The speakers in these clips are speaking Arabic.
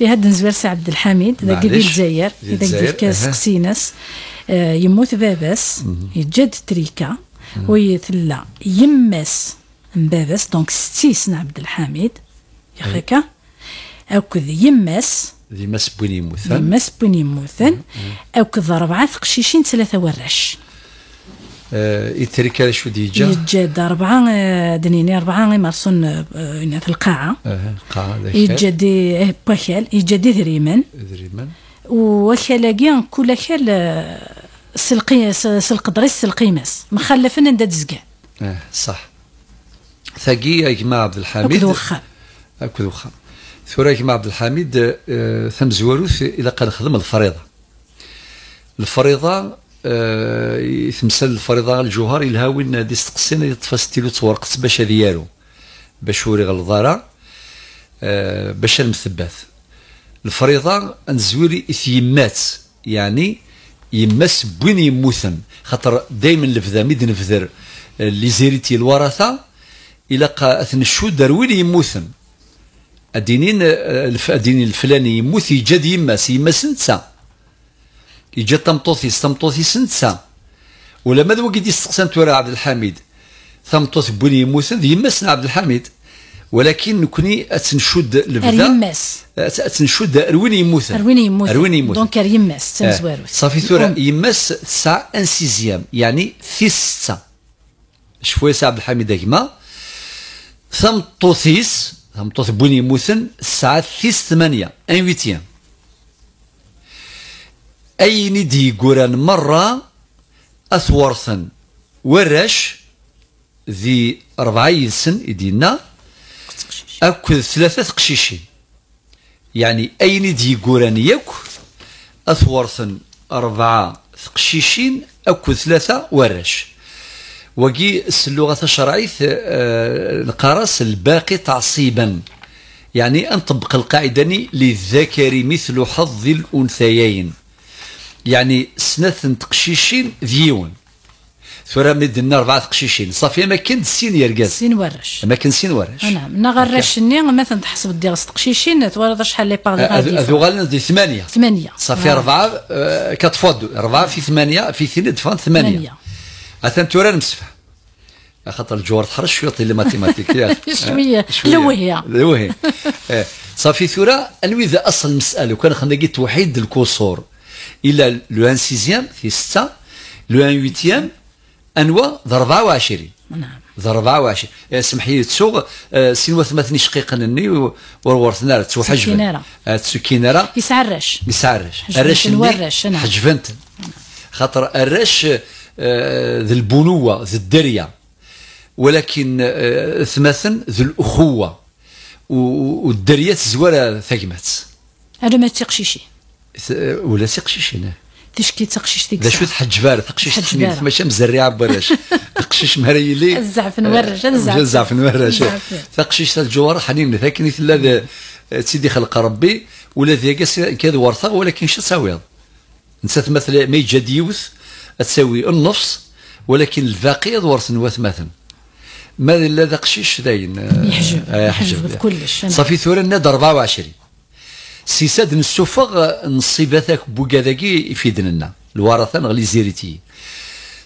في هاد نزوير سي عبد الحميد ذا قبيل الجزائر اذا قبيل كاس قسينس آه، يموت باباس يجد تريكا ويثلا يماس باباس دونك ستيسن عبد الحميد يا خيكا أكد يماس يماس بن يموثن يماس بن اوكذ ربعة ثقشيشين ثلاثة وراش يتركا إيه، شو ديجا يتجاد أربعة إيه، دنيني أربعة غي إيه، مرسون في القاعة اه القاعة يتجاد باكال يتجاد ذريمن ذريمان وكالاكي كل كال سلقي سلق دريس سلقي ماس مخلفن عند دزقة اه صح ثقية كما عبد الحميد أكد وخا أكد وخا ثورة كما عبد الحميد ثم زواروث إلا قد خدم الفريضة الفريضة آه، يتمثل الفريضه الجوهر الهاوي نادي استقسينا يطفى ستيلو تورقت باش ديالو باش وريغ الضرا آه، باش المثبات الفريضه نزويري يمات يعني يماس بوين يموثن خاطر دائما الفذا ميد نفذر اللي آه، زيريتي الورثه الى اثن الشو داروين يموثن الدينين الف الفلاني يموث يجاد يماس يماس انت يجي تمطوثي تمطوطيس نتسا ولا ماذا وقت يستقسم تورا عبد الحميد بني بوني ذي يمسنا عبد الحميد ولكن نكوني اتنشد لبدا يماس اتنشد روين يموت روين يموت روين يموت دونك يماس تنزوارو صافي ثورا يمس سا ان سيزيام يعني في ستة شوية سي عبد الحميد هكما ثم طوثيس ثم طوث بوني موسن الساعة ثيس ثمانية ان ويتيام أين قران مرة أثورثن وراش ذي أربعة يسن إدينا أكل ثلاثة قشيشين يعني أين قران يك أثورثن أربعة قشيشين أكل ثلاثة وراش وجي اللغة الشرعية آه، القرص الباقي تعصيبا يعني أنطبق القاعدة للذكر مثل حظ الأنثيين يعني سنة تقشيشين فيون ثورا مدنا أربعة تقشيشين صافي ما كنت سين يرقز سين ورش ما كنت سين ورش نعم أنا غرش ني مثلا تحسب ديال تقشيشين تورا شحال لي باغ هذو غالنا دي ثمانية ثمانية صافي أربعة آه. آه، كات فوا دو أربعة في ثمانية في ثنين دفان ثمانية أثان ثورا نمسفها خاطر الجوار تحرش شويه لي ماتيماتيك يا شويه لوهيه لوهيه آه. صافي ثورا انوي ذا اصل المساله وكان خلينا توحيد الكسور الى لو ان سيزيام في سته لو ان ويتيام انوا ذا 24 نعم ذا 24 اسمح لي تسوغ سين وثمثني شقيقا ني ورثنا تسو كينارا يسعى الرش يسعى الرش الرش الرش حجفنت نعم. خاطر الرش eh، ذي البنوة ذي الدرية ولكن eh، ثمثن ذي الأخوة والدرية تزوار ثقمت هذا ما تيقشيشي ولا سي قشيش هنا تشكي تقشيش ديك الساعه شويه حجبار تقشيش تقشيش ماشي مزريعه براش تقشيش مريلي الزعف نورش الزعف نورش تقشيش الجوار حنين ثاكني ثلا سيدي خلق ربي ولا ذيك كذا ورثه ولكن شو تساوي نسات مثلا ما يجا ديوث تساوي النفس ولكن الباقي ورث مثلا ما لا قشيش داين آه، آه، يحجب يحجب كلش صافي ثورنا 24 سيساد نسوفغ نصيباتك بوكاداكي يفيدنا الورثة نغلي زيريتي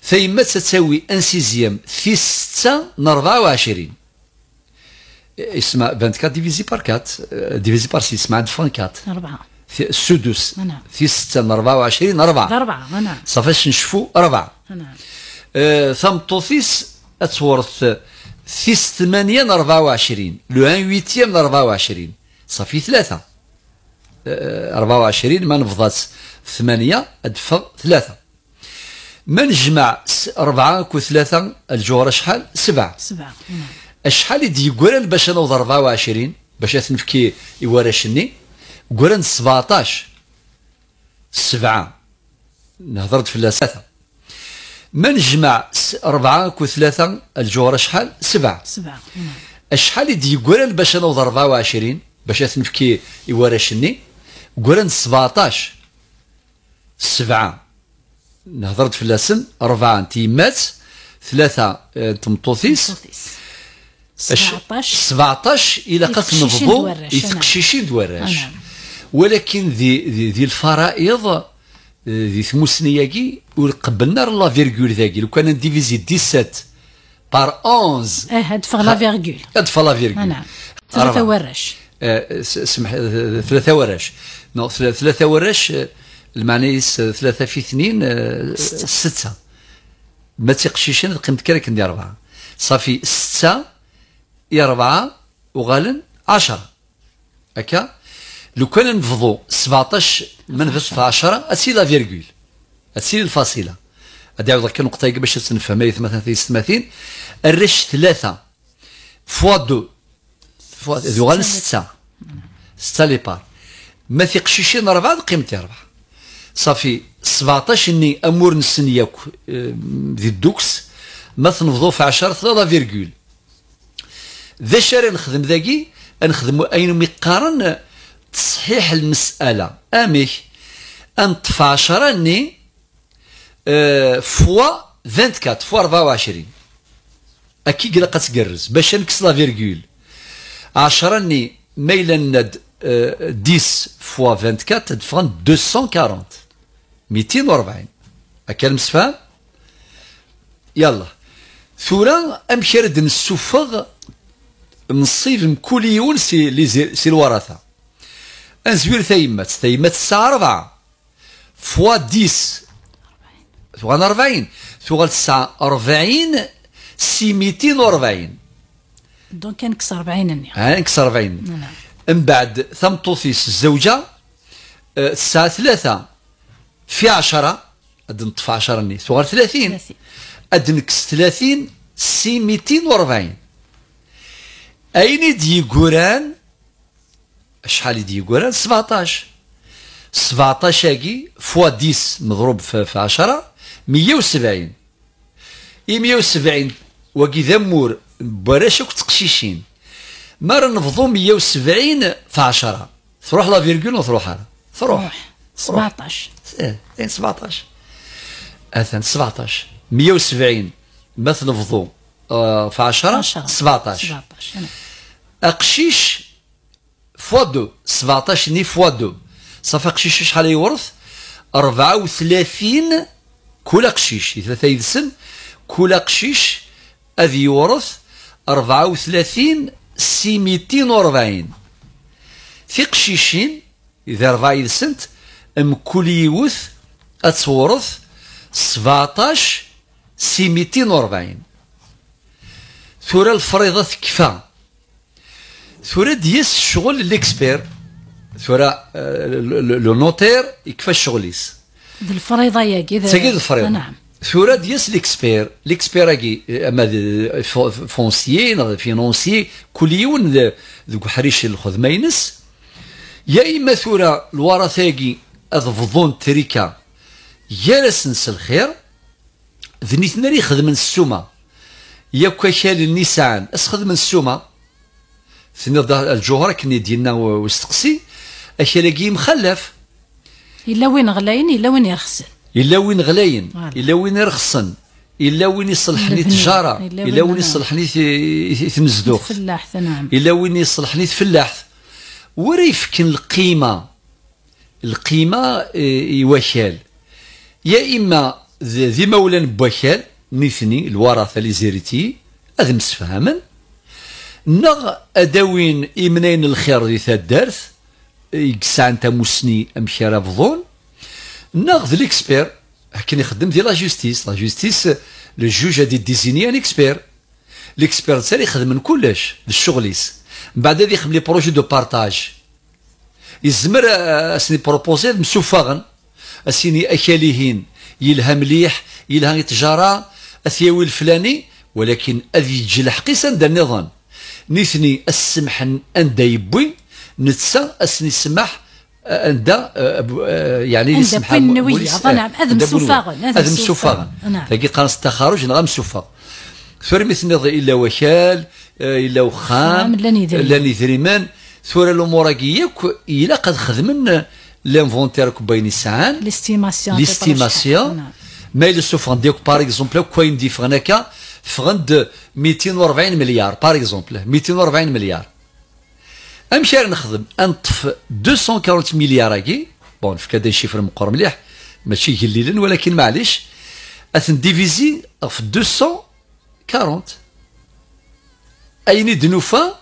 ثيما تساوي euh، آه، ان سيزيام في ستة من 24 اسمها 24 ديفيزي بار 4 ديفيزي بار 6 مع دفون 4 4 السدس في 6 من 24 4 4 نعم اش نشوفوا 4 نعم ثم طوفيس اتورث في 8 24 لو 1 8 24 صافي ثلاثه 24 ما نفضات 8 أدفغ 3 ما نجمع 4 و3 الجوره شحال 7 7 شحال يدي قران باش نوض 24 باش نفكي يوارشني قران 17 7 نهضرت في ثلاثة ما نجمع 4 و 3 الجوره شحال 7 7 شحال يدي قران باش نوض 24 باش نفكي يوارشني قرن 17 سبعة نهضرت في فلاسن أربعة تيمات ثلاثة آه، تمطوثيس 17 17 إلى قد نفضوا يتقشيشين دواراج ولكن ذي ذي, ذي الفرائض آه، ذي ثموسنياكي ولقبلنا لا فيرغول ذاكي لو كان ديفيزي 17 بار 11 اه هدفغ لا فيرغول هدفغ لا فيرغول نعم ثلاثة وراش آه، سمح ثلاثة وراش نو ثلاثة وراش المعني ثلاثة في اثنين آه، ستة, ستة. ما تيقشيشين قمت كرك ندير أربعة صافي ستة يا أربعة وغالن عشرة هكا لو كان نفضو 17 منفذ في 10 اسي لا فيرغول اسي الفاصلة هادي عاود كان نقطة باش تنفهم هي 38 الرش ثلاثة فوا دو فوا دو غالن ستة ستة لي بار ما ثقش شي ربعه قيمتي ربعه صافي 17 ني امور نسن ياك آه، ذي الدوكس ما تنفضو في 10 3 فيرغول ذا شاري نخدم ذاكي نخدم اين مقارن تصحيح المساله امي ان طفاشر ني أه فوا 24 فوا 24 اكي قلقت تقرز باش نكس لا فيرغول 10 ني ميلا ند 10 فوا 24 تدفعن 240 240 هكا المسفهم يلا ثورا ثورة أمشرد نسفغ نصيف مكوليون سي سي الورثة أنزوير ثيمات ثيمات الساعة 4 فوا 10 ثوغان 40 ثورا الساعة 40 سي 240 دونك كنكسر 40 اني كنكسر 40 من بعد ثمطوثيس الزوجة آه، الساعة ثلاثة في عشرة أدن طف عشرة ني صغر ثلاثين أدن ثلاثين سي ميتين وربعين أين دي قران شحال دي قران سبعتاش سبعتاش هاكي فوا ديس مضروب في عشرة مية وسبعين إي مية وسبعين وكي ذا مور براش تقشيشين ما نفضو 170 في 10 تروح لا فيرغول وتروح انا تروح 17 ايه 17 إيه، اثن 17 170 ما تنفضو في 10 17 17 اقشيش فوا 2 17 ني فوا 2 صافي قشيش شحال يورث 34 كل قشيش ثلاثة يدسن كل قشيش أذي يورث 34 سيميتين وربعين في قشيشين إذا ربع أم كل يوث أتورث 17 سيميتين وربعين ثورة الفريضة كفا ثورة ديس شغل الإكسبير ثورة آه، لو نوتير يكفى الشغل يس الفريضة يا كذا تجد الفريضة نعم ثورة دياس ليكسبير ليكسبير راكي آه، اما فونسيي فينونسيي كل يون ذوك حريش الخدمة ينس يا اما ثورة كي اضفضون تريكا يا راسنس الخير ذنيتنا ري خدمن السومة يا كاشال النسان اس خدمن السومة ثنيض الجوهرة كني ديالنا واستقسي اكالاكي مخلف إلا وين غلاين إلا وين يرخصن الا وين غلاين الا وين يرخصن الا وين يصلحني تجاره الا وين يصلحني تمزدوخ فلاحت نعم الا وين يصلحني تفلاح وريف يفكن القيمه القيمه آه، يوشال يا اما ذي مولان بوشال نثني الورثه اللي زيرتي هذا مسفهما نغ ادوين امنين الخير ذي تدارث يقسى انت مسني امشي رفضون ناخذ ليكسبير كي يخدم ديال لا جوستيس لا جوستيس لو جوج غادي ديزيني ان اكسبير ليكسبير تاعي يخدم من كلش الشغليس من بعد هذا يخدم لي بروجي دو بارتاج يزمر اسني بروبوزي مسوفاغن اسيني اكاليهين يلها مليح يلها تجاره اثياوي الفلاني ولكن اذي يجي لحقي سند النظام نثني السمح ان دايبوي نتسى اسني السمح عند آه، آه، يعني اللي سمح بنوي نعم اذم سفاغن اذم سفاغن تلقى قنص التخرج نغم سفاغ ثور مثل الا وشال آه، الا وخام نعم، لاني ذريمان ثور الامور ياك الا قد خدمنا لانفونتير كباين سعان ليستيماسيون ليستيماسيون ما الى سوفان ديك باغ اكزومبل كوين دي فغناكا فغند 240 مليار باغ اكزومبل 240 مليار امشي نخدم انطف 240 مليار بون في كذا شيفر مقر مليح ماشي قليلا ولكن معليش اثن ديفيزي في 240 اين دنوفا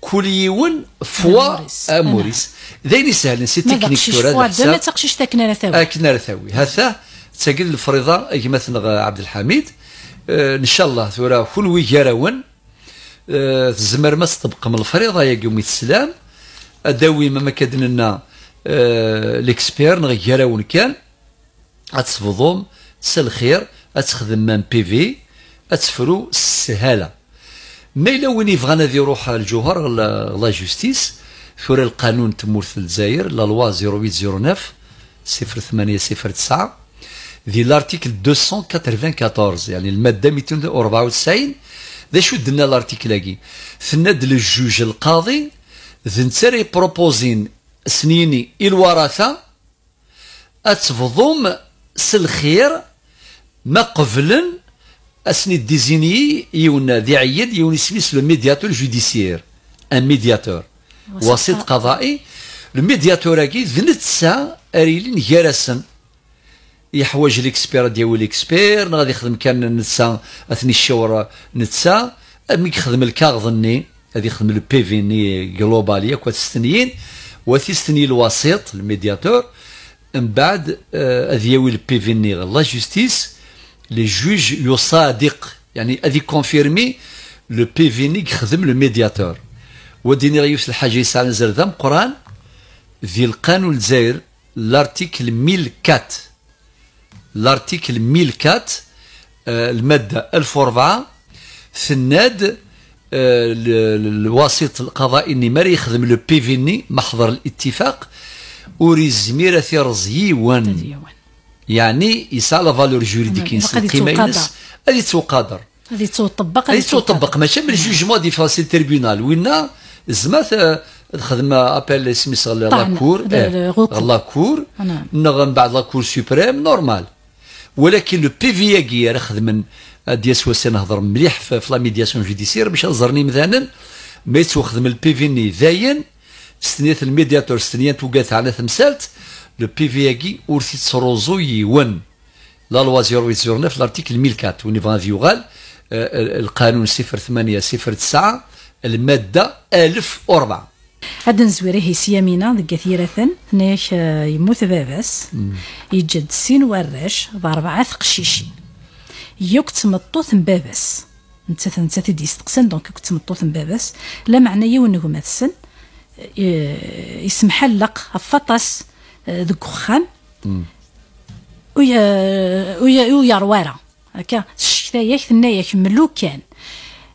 كل يون فوا موريس ذين سهل سي تكنيك تورا ما تقشيش تاكنا رثاوي اكنا رثاوي هذا تاكل الفريضه كما عبد الحميد ان شاء الله ثورا كل وي جراون اه، تزمر ما تطبق من الفريضه يا قومي السلام اداوي ما كادن لنا اه، ليكسبير وين كان اتفضوم الخير اتخدم مام بي في اتفرو السهاله مي الا وين يبغى نادي يروح الجوهر لا جوستيس ثورة القانون تمورث الجزائر لا لوا 0809 0809 09 ذي لارتيكل 294 يعني الماده 294 ذا شو دنا لارتيكلاكي ثناد للجوج القاضي ذن تري بروبوزين سنيني الوراثة اتفضوم سلخير ما قبلا اسني ديزيني يون ذي عيد يون سميس لو ميدياتور جوديسيير ان ميدياتور وسيط قضائي الميدياتور اكي ذنتسا اريلين غيرسن يحوج ليكسبير ديالو ليكسبير غادي يخدم كان نتسا اثني الشورى نتسا مي يخدم الكاغ ني غادي يخدم في ني جلوبال ياك وتستنيين وتستني الوسيط الميدياتور من بعد غادي آه، ياوي في ني لا جوستيس لي جوج يصادق يعني غادي كونفيرمي لو بي في ني يخدم الميدياتور وديني غيوس الحاجه يسال نزل ذا قران في القانون الجزائر لارتيكل 1004 لارتيكل 1004 الماده 1004 ثناد الوسيط القضائي النمري يخدم لو بيفيني محضر الاتفاق وري الزميره رزي وان يعني يسعى لا فالور جوريديك ينس القيمه ينس هذه توقادر هذه تطبق هذه تطبق ماشي من جوجمون دي فاسي تربينال وين زعما الخدمه ابل سميتها لاكور لاكور لاكور من بعد لاكور سوبريم نورمال ولكن لو بي في كي راه خدم ديال سواسي نهضر مليح في لا ميدياسيون جوديسير باش نزرني مثلا ما يتوخدم البي في ني داين ستنيت الميدياتور ستنيت وقات على تمسالت لو بي في كي ورثي تسروزو يون لا لوا 0809 لارتيكل 1004 ونيفان فيوغال القانون 08 09 الماده 1004 هاد نزويره هي سيامينا ديك كثيرة ثنيش آه، يموت باباس يجد سين وراش بأربعة قشيشين يوك تمطوط باباس نتا نتا تدي يستقسن دونك يوك تمطوط باباس لا معنى يون غماتسن يسمحلق فطس ذك آه، خام آه، ويا ويا ويا روارا هكا الشتايا ثنايا كملو كان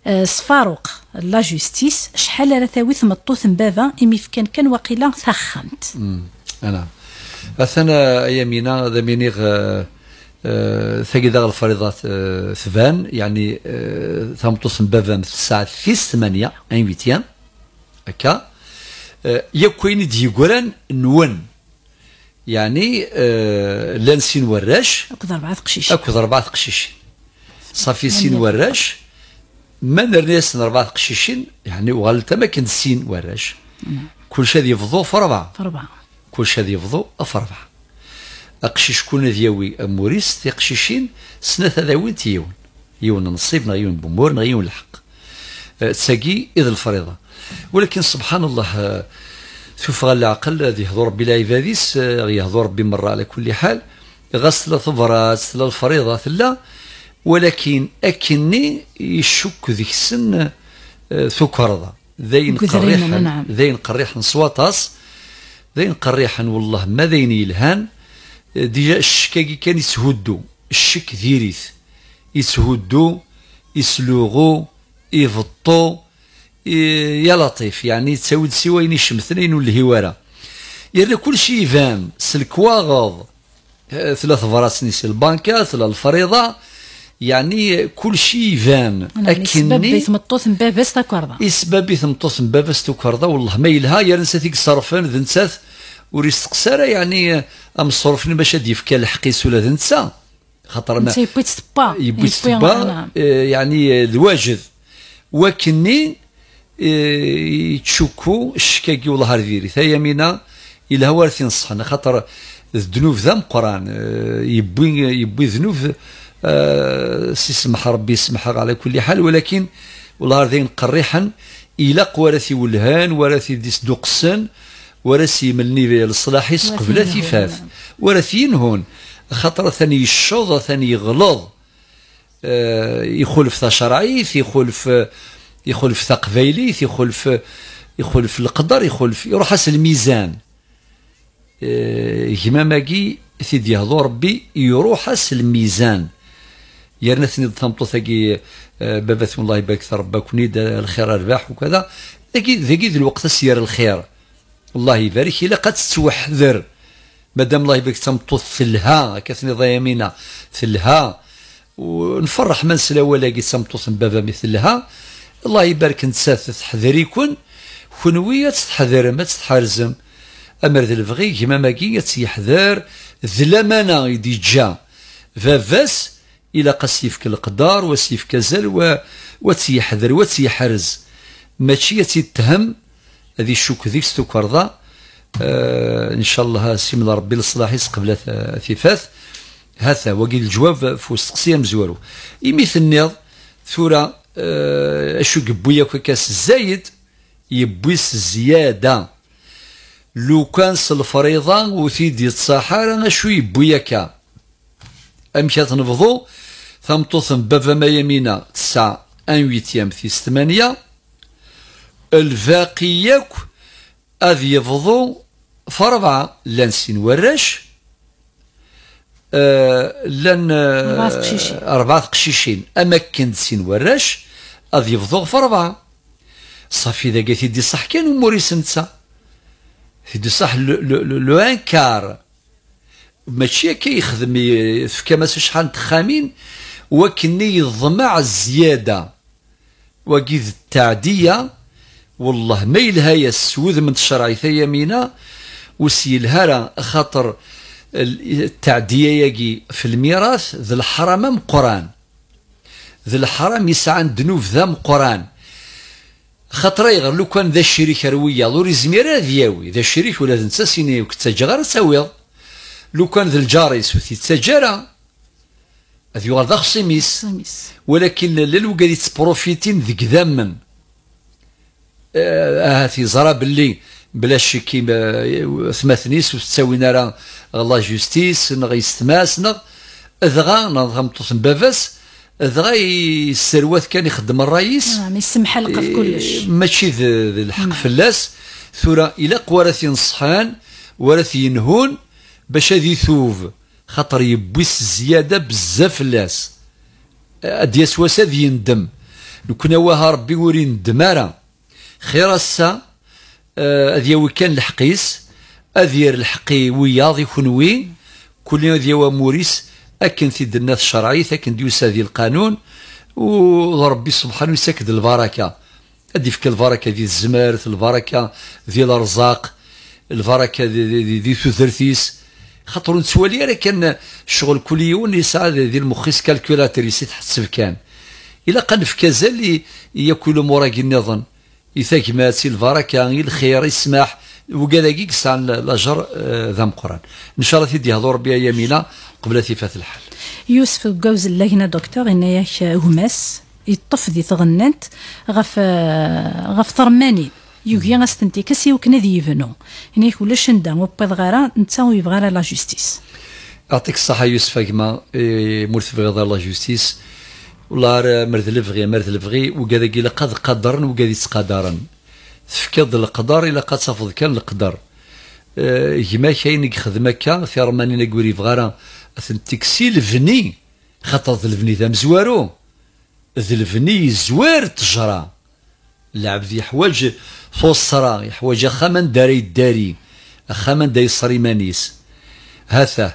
آه، سفاروق لا جوستيس شحال راه ثاوي ثمطو ثمبابا إمي فكان كان وقيلا ثخمت أنا أثنا أيامينا ذا مينيغ آه، آه، ثقيدة الفريضة ثفان يعني ثمطو ثمبابا في الساعة ثيس ثمانية أن فيتيان هكا يكوين ديكوران نون يعني لانسين وراش اكو اربعه قشيش اكو اربعه قشيش صافي سين يعني وراش ما نرناس ربعة قشيشين يعني وغالتا ما كان سين وراش كل شيء يفضو في أربعة في أربعة كل شيء يفضو في أربعة أقشيش كون ذيوي أموريس تي قشيشين سنة وين تيون يون نصيب يون بمورنا يون الحق أه، تساقي إذ الفريضة ولكن سبحان الله أه، شوف العقل ذي يهضر ربي لا أه، غي يهضر ربي مرة على كل حال غسل ثبرات لا الفريضة ثلا ولكن اكني يشك ذيك السن آه، ثكرضه نعم. ذين قريحا ذين قريحا سواطاس ذين قريحا والله ما ذين يلهان آه، ديجا الشكاكي كان يسهدو الشك ذيريث يسهدو يسلوغو يفطو يا لطيف يعني تساود سوين شمثنين والهواره يرنا كل شيء يفهم سلك آه، ثلاث فراسني سي البنكه ثلاث الفريضه يعني كل شيء يبان يعني اكني يثمطوث مبابس تكرضه يسبب يثمطوث مبابس تكرضه والله ما يلها يا نسا ديك صرفان ذنسات وريستقسارا يعني ام صرفني باش هاد يفكا الحقيس ولا ذنسا خاطر ما يبوي تسبا يبوي تسبا يعني الواجد وكني آه، تشكو الشكاكي والله هارديري ثايا مينا إلا هو رثي نصحنا خاطر الذنوب ذا مقران آه، يبوي يبوي ذنوب آه، سي سمح ربي سمح على كل حال ولكن والله ذين قريحا الى قوارثي ولهان ورثي ديس ورثي من ملني الصلاحي قبل ثفاف ورثي ينهون خاطر ثاني يشوض ثاني يغلظ آه، يخلف ذا يخلف يخلف ذا يخلف يخلف القدر يخلف يروح اس الميزان آه ماكي سيدي يهضو ربي يروح اس الميزان يرنا سند تمطوثاكي آه، بابات الله يبارك ربك ونيد الخير ارباح وكذا ذاكي ذاكي الوقت سير الخير الله يبارك الا قد توحذر مادام الله يبارك تمطوث ثلها كاسني ضيامينا ثلها ونفرح من سلا ولا كي بابا مثلها الله يبارك نسات كون كنوي تحذر ما تحارزم امر ذي الفغي كيما ماكي تيحذر ذلمانا يدي جا فافاس إلا قسيفك القدار وسيف كزل و... وتيحذر وتيحرز ماشي تتهم هذه الشك ذيك ستوكرضا آه ان شاء الله سيمن ربي لصلاحي قبل ثفاث هذا وقي الجواب في وسط قصير مزوارو يميث نيض ثورة آه اشو قبويا كاس الزايد يبويس الزيادة لو كان الفريضة وثيدي تصاحر انا شو يبويا كا امشي تنفضو ثمطوثن بابا ما يمينا تسعة ان ويتيام تيس ثمانية الباقي ياك اذ يفضو فربعة لان سين وراش آه لان أربعة قشيشين اماكن سين وراش أذ يفضو فربعة صافي إذا قالت دي صح كان أموري سنتسا يدي صح لو انكار ماشي كيخدم يخدم في كما شحال تخامين وكني يضمع الزيادة وكي التعدية والله ما يلها يسود من تشرعيث يمينا وسيلها راه خاطر التعدية يجي في الميراث ذي الحرام مقران ذي الحرام يسعى دنوف ذا مقران خاطر غير لو كان ذا الشريك روية لور يزمير ذياوي ذا الشريك ولا نسى سيني وكتسجغر ساويض لو كان ذا الجار يسوثي تجارة اذ يغال ذا خصيميس ولكن للوكاد يتبروفيتين ذك ذامن اهات يزرى باللي بلا شكي ثماثنيس وتساوينا راه لا جوستيس نغ يستماس نغ ذغا نظام توسن بافاس اذغا السروات كان يخدم الرئيس نعم يسمح لقى في كلش ماشي ذي الحق فلاس ثورا إلا قوارث ينصحان وارث ينهون باش هذي ثوف خاطر يبوس الزياده بزاف الناس ادي يسواس يندم لو كنا واها ربي وري ندمارا خير السا ادي آه، يوي كان الحقيس اذير الحقي وياض يكونوي كل يوم ديوا موريس اكن في الناس الشرعيه اكن ديوس هذه القانون وربي سبحانه يسكد البركه ادي فيك البركه ديال الزمرت البركه ديال الارزاق البركه ديال دي دي خاطر نتوالي راه كان شغل كل يوم يسعى ديال المخيس كالكولاتريس تحسب كان الا في كازا اللي ياكل موراك النظام مات البركه الخير يسمح لك كسان الاجر آه، ذم قران ان شاء الله تيدي هضور بها يمينه قبل تفات الحال يوسف جوز اللجنه دكتور ان ياك هماس يطف ذي تغننت غف آه، غف ثرمانين يوغي غاستنتي كاسي وكنا ذي يبنو يعني كلش ندا وبيض غارا نتا ويبغى لا جوستيس يعطيك الصحة يوسف كما مولث بغي لا جوستيس والله مرد لفغي مرد لفغي وكذا كي قاد قدرا وكذا يتقدرا تفكد القدر إلا قد صفض كان القدر كما كاين يخدمك في رماني نقوري فغارا تكسي الفني خاطر الفني ذا مزوارو ذا الفني زوار تجرى ذي حوايج فوس راغي حوايج خمن داري الداري خمن داي صريمانيس هثا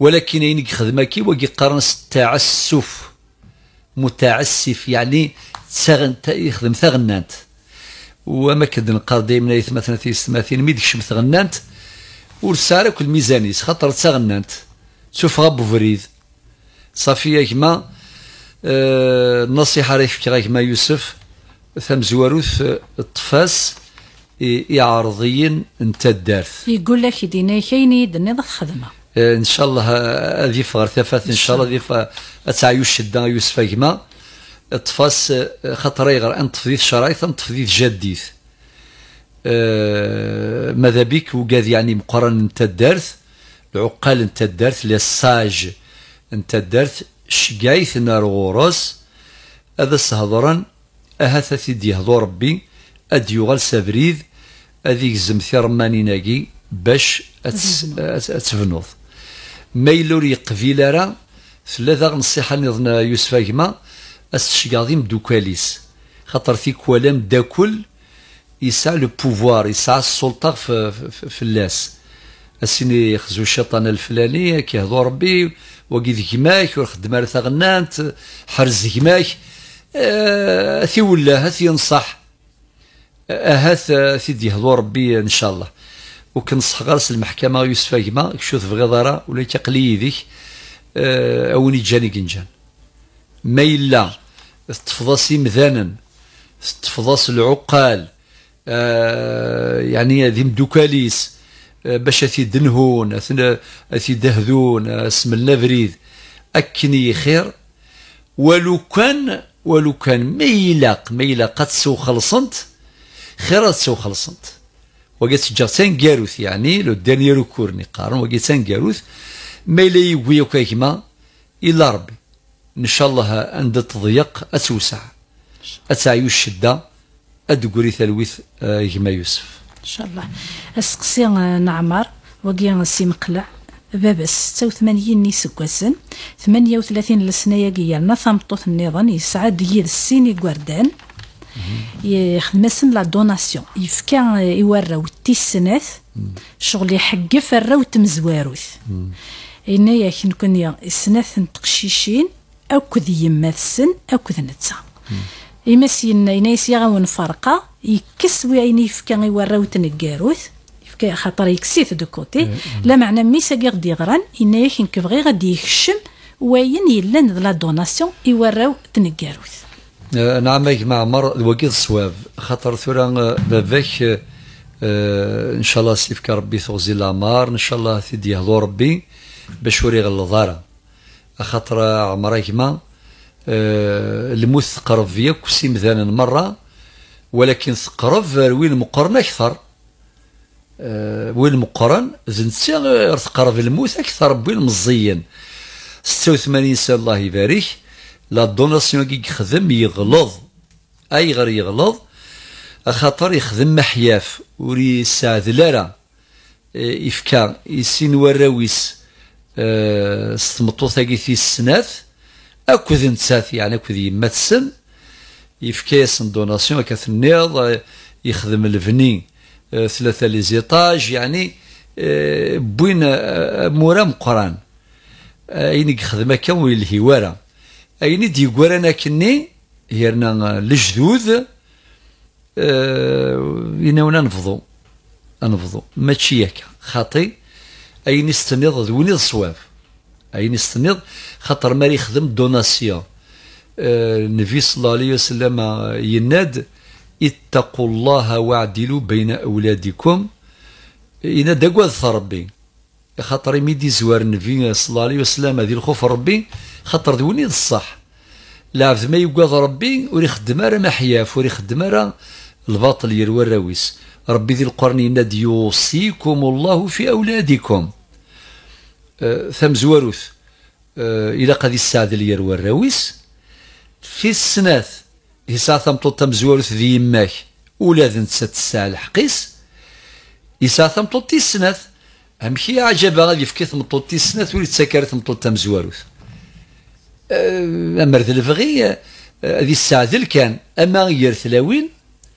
ولكن خدمة خدمكي وكي قرن التعسف متعسف يعني تغن يخدم ثغنانت وما كد نقار دايما مثلا ما يدكش مثغنانت ورسالة كل الميزانيس خاطر تغنانت شوف غاب فريد صافي كما آه النصيحة راهي في كما يوسف ثمزواروث الطفاس آه، إعارضيين انت الدارث يقول لك دينا كاين يدني خدمه آه، ان شاء الله آه، هذه فغر ثفات ان شاء الله هذه فتعيوش الدا يوسف اجما الطفاس خاطر غير ان تفضيث شرايط ان تفضيث جديث ماذا بك وقاد يعني مقارن انت الدارث العقال انت الدارث لي ساج انت الدارث شقايث نار غورس هذا سهضرا أهات ثيد هضو ربي أد يغال سابريد في رماني ناقي باش أتفنوض ما يلور يقبيل راه ثلاثة نصيحة نظن يوسف أجما أستشقاضي مدوكاليس خاطر في كوالام داكل يسعى لو بوفوار يسعى السلطة في اللاس السيني خزو الشيطان الفلاني كيهضو ربي وقيد جماك وخدم رثا غنانت حرز جماك آه، اثي ولا اثي ينصح اهات آه، سيدي يهضو ربي ان شاء الله وكنصح غرس المحكمه يوسف ايما شوف في غضره ولا تقلي يديك آه، اوني جاني كنجان ما الا تفضص مذانا تفضص العقال آه يعني ذي مدوكاليس آه باش اثي دنهون اثي دهذون اسم آه اكني خير ولو كان ولو كان ما يلاق ما يلاق تسو خلصنت خير تسو خلصنت جا سان كاروث يعني لو دانيير كورني قارن سان كاروث ما لا يقوي كيما إلا ربي إن شاء الله عند التضييق أتوسع أتعيو الشدة ادكوري ثلويث آه، كيما يوسف إن شاء الله أسقسي آه، نعمر وقيا سي مقلع بابس ستة وثمانين يسكواسن ثمانية وثلاثين لسنة ديالنا تمطوط النظام يسعد يد السين يخدم يخدمسن لا دوناسيون يفكا يوراو تيسنات شغل يحقف الراو تمزواروث هنايا كي نكون سنات تقشيشين أكد يما السن أكد نتا يمسي إنايا سيغاون فرقة يكس وين يفكا يوراو تنكاروث خاطر يكسيت دو كوتي إيه، إيه. لا معنى ساكيغ دي غران إن كي كبغي غادي يخشم وين يلان لا دوناسيون يوراو تنكاروث آه، نعم إيه، ما عمر وقيت الصواب خاطر ثورا آه، باباك آه، ان شاء الله سيفك ربي تغزي لامار ان شاء الله سيدي يهضو ربي باش وري غلظارة خاطر عمر ما الموت تقرب ياك مثلا مره ولكن تقرب وين مقرن اكثر آه، والمقرن زنتي غير تقرب الموت اكثر بين مزيان 86 سنه الله يبارك لا دوناسيون كي يخدم يغلظ اي غير يغلظ خاطر يخدم محياف وري يساعد لارا آه، يفكا يسين وراويس أه ثاكي في السنات اكد نتات يعني اكد يما تسن يفكا يسن دوناسيون كثنيض يخدم الفني ثلاثه لي زيطاج يعني آه، بوين آه، مورا مقران اين آه، خدمه كان وي الهواره اين ديقوارانا كني هيرنا اين ونا نفضو نفضو ماشي ياك خاطي اين استنيض ونيض الصواب اين استنيض خاطر ماري خدم دوناسيون النبي صلى الله عليه وسلم يناد اتقوا الله واعدلوا بين أولادكم إن دقوذ ربي خاطر ميدي زوار النبي صلى الله عليه وسلم هذه الخوف ربي خاطر دوني الصح لعبد ما يقاد ربي وري خدم راه ما حياف وري خدم راه الباطل يروى الراويس ربي ذي القرن ينادي يوصيكم الله في أولادكم آه ثم زواروث آه إلى قد السعد اللي يروى الراويس في السناث يسا تمطوط تمزورث ذي يماك ولاد نتا تسعى الحقيس يسعى تمطوط تيسنات امشي عجبها غادي يفكي تمطوط تيسنات ولي تسكر تمطوط تمزورث أه، أمر ذي الفغي أه، هذه الساعة ذل كان اما غير ثلاوين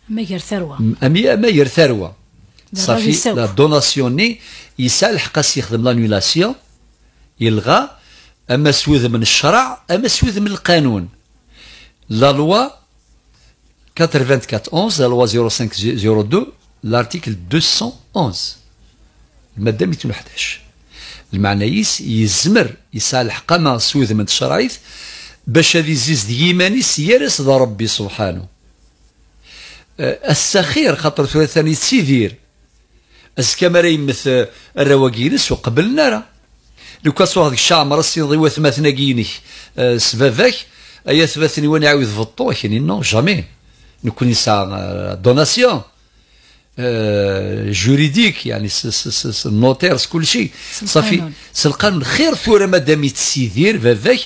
اما غير ثروة اما غير ثروة صافي لا دوناسيوني يسا الحقاس يخدم لانيلاسيون يلغى اما سويذ من الشرع اما سويذ من القانون لا لوا 94-11, la loi 05-02, l'article 211 المادة 211 يس يزمر يصالح قما سوذ من الشرايط باش هذه زيز ديماني سيارس ذا ربي سبحانه السخير خاطر ثاني سيدير أزكا ما مثل الرواقينس وقبل نرى لو كان كاسو هذاك الشعمر السيضي وثماثنا كيني سبافاك ايا ثباتني وانا عاود فطوه يعني نو جامي نكون انسان دوناسيون جوريديك يعني نوتير كل شيء صافي القانون خير ثورة مادام تسيدير باباك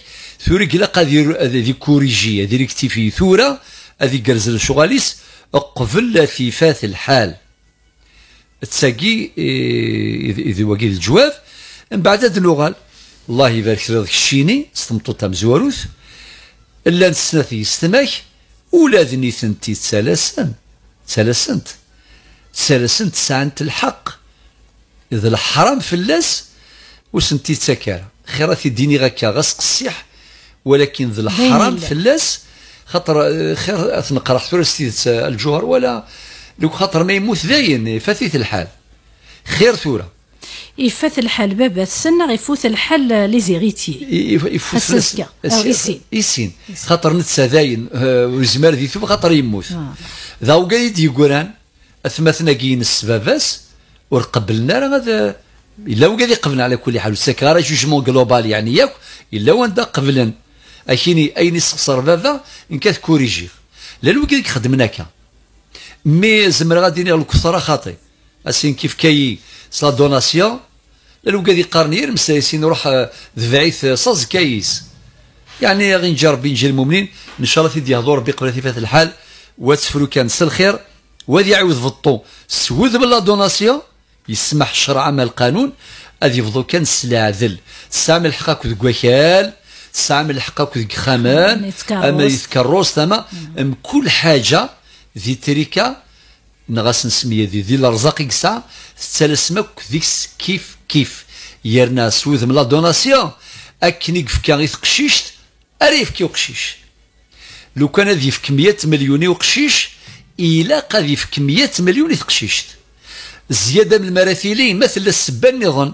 ثورة كلا قادر هذي كوريجي هذي ريكتيفي ثورة هذي كرزل شغاليس في فات الحال تساقي إذ وقي الجواف من بعد هاد اللغال الله يبارك في الشيني استمطو تام الا نسنا في يستماك ولا ذني ثنتي تسلسن تسلسنت تسلسنت سانت الحق إذا الحرام في اللس وسنتي تسكر خيرا في ديني غاكا غسق السيح ولكن ذا الحرام في اللس خطر آه، خير أثنقر ثرستي الجوهر ولا لو خطر ما يموت ذاين فثيث الحال خير ثوره يفوت الحال بابا السن غيفوت الحال لي زيغيتي يفوت يسين يسين خاطر نتسى داين آه، وزمار ذي خاطر يموت آه. ذا وقايد يقولان اثمثنا كين السباباس ورقبلنا راه هذا الا وقايد يقبلنا على كل حال السكارة جوجمون جلوبال يعني ياك الا وانت قبلن اشيني اين يسخسر بابا ان كانت كوريجي لا الوقايد خدمنا كا مي زمر غادي نغلق خاطي اسين كيف كاي سلا دوناسيون لو قادي غير مسايسي نروح آه، ذبعيث آه، صاز كايس يعني آه، غير نجي ربي نجي المؤمنين ان شاء الله تيدي يهضر ربي قبل فات الحال واتسفرو كان سل الخير وذي يعوض في الطو سوذ بلا دوناسيون يسمح الشرع مع القانون ادي فضو كان سلعذل تستعمل حقك ذك وكال تستعمل حقك ذك خمان اما يتكروس تما كل حاجه ذي تريكه نغاس نسميه ذي ذي الرزاق يقسع تتلسم اكو ذيكس كيف كيف يرنا سويد من لا دوناسيون اكن يفكا غي قشيشت اريف يفكي وقشيش لو كان ذي يفك 100 مليون وقشيش الى قذي في 100 مليون تقشيشت زياده من المراثيلين مثل السبان نظن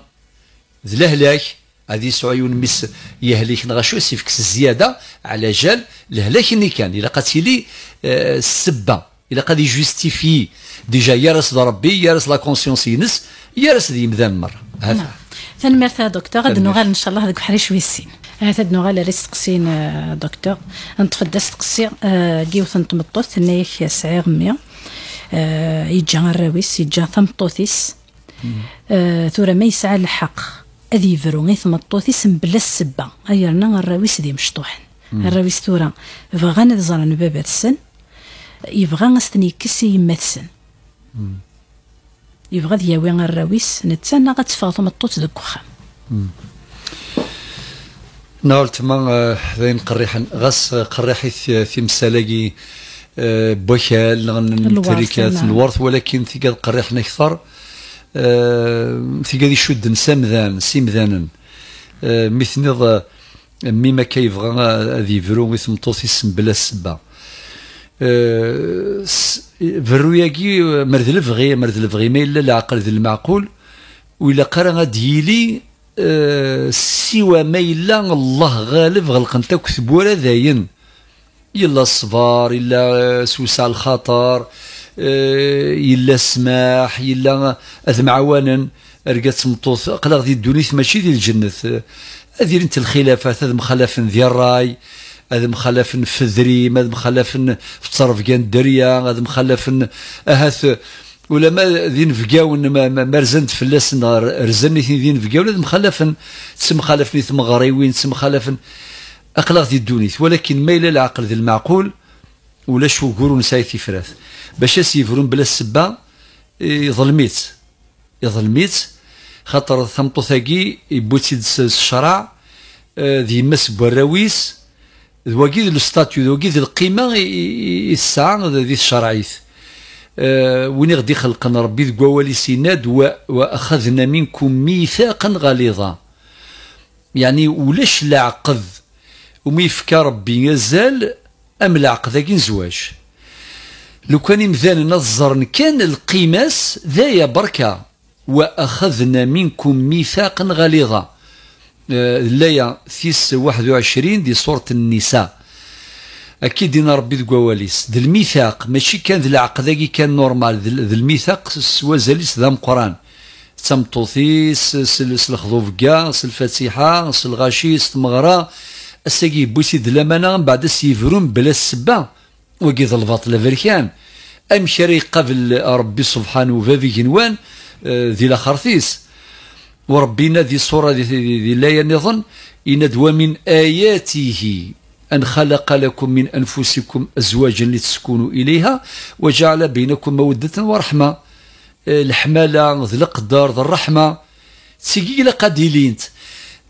ذلهلاك هذه سعيون مس يهلك نغشو سيفكس الزياده على جال الهلاك اللي كان الى قتيلي آه، السبه الى قد يجستيفي ديجا يرس ربي يرس لا كونسيونس ينس يرس دي مدام نعم. مره هذا ثاني تنمرت دكتور غاد نغال ان شاء الله ذوك شويه السين آه، هذا نغال ريس تقسين آه، دكتور نتفدى سقسي كيوث آه، نتمطوط تنايك سعي غمية يجا الراويس يجا تمطوطيس ثورا ما يسعى الحق اذ فرو غي تمطوطيس بلا السبة ايرنا الراويس دي مشطوحن الراويس ثورا فغان ذزران بابات السن يبغى غاستني كسي يماتسن يبغى ياوي الراويس نتسنى غتفغ تمطوط دك وخام نهار نعم، تما آه، ذين قريحا غاس آه، قريحي في آه، مسالاقي بوكال تركات الورث ولكن في قال قريحنا أكثر قال يشد سمذان سمذانا مثل مما كيف هذه فرو مثل سم بلا سبه فروياكي آه، مرذلف الفغي مرذلف الفغي ما إلا العقل ذي المعقول وإلا قرا ديلي آه، سوى ما إلا الله غالب غلقن كتب ولا ذاين إلا الصبر إلا سوسع الخطر آه، إلا السماح إلا عوانا رقات تمطوط قلاغ ذي الدنيا ماشي ذي الجنة هذه انت الخلافات هذا مخالف ذي الراي هذا مخالف في الدريم هذا مخالف في تصرف كان الدريا هذا مخالف اهاث ولا ما ذين فقاون ما, ما رزنت اللاس رزني ذين فقاون هذا مخالف تسم خالفني ثم غريوين تسم خالف اقلاق ذي الدونيت ولكن ما الى العقل ذي المعقول ولا شو قولوا نسايتي فراث باش يفرون بلا السبه يظلميت يظلميت خاطر ثمطو ثاقي يبوتي الشرع آه، ذي مس بوراويس ذ وكي الستاتيو ذ القيمه يسعى ذي الشرعيث آه، وين غادي يخلقنا ربي ذكوا قوالي سيناد واخذنا منكم ميثاقا غليظا يعني ولاش العقد وما يفكى ربي يزال ام العقد هاكي زواج لو كان يمذان نظر كان القيماس ذايا بركه واخذنا منكم ميثاقا غليظا آه، واحد 21 دي سورة النساء أكيد دينا ربي ذو قواليس الميثاق ماشي كان ذا العقد كان نورمال ذا الميثاق سوازاليس ذا مقران تمطوثيس سلخضوف كاع سلفاتيحة سلغاشي سلمغرة الساقي بوسي دلامانا من بعد سيفرون بلا السبة وكيد الباطل فركان أمشي قبل ربي سبحانه وفافي جنوان آه، ذي لاخرثيس وربنا ذي الصورة ذي لا نظن إن من آياته أن خلق لكم من أنفسكم أزواجا لتسكنوا إليها وجعل بينكم مودة ورحمة آه، الحمالة ذي القدر ذي الرحمة تسيقيلا قديلينت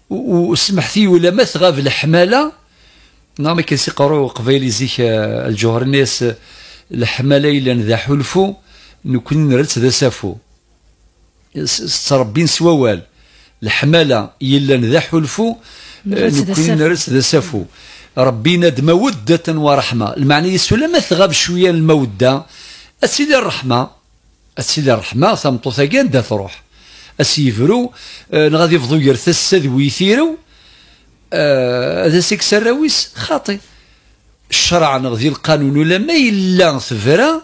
وسمحتي ولا ما في الحمالة نعم كنسيقرو قبيل زيك آه، الجوهر الناس الحمالة إلا ذا حلفو نكون نرت ذا سافو تربين وال الحماله يلا ذا حلفو آه، نكون نرس ذا سافو ربينا مودة ورحمة المعنى يسوع ما ثغاب شوية المودة أسيدي الرحمة أسيدي الرحمة ثمطو ثقان آه، آه، ذا تروح أسيفرو أه نغادي يفضو يرثس ويثيرو هذا أه سيك سراويس خاطي الشرع نغذي القانون ولا ما إلا ثفرا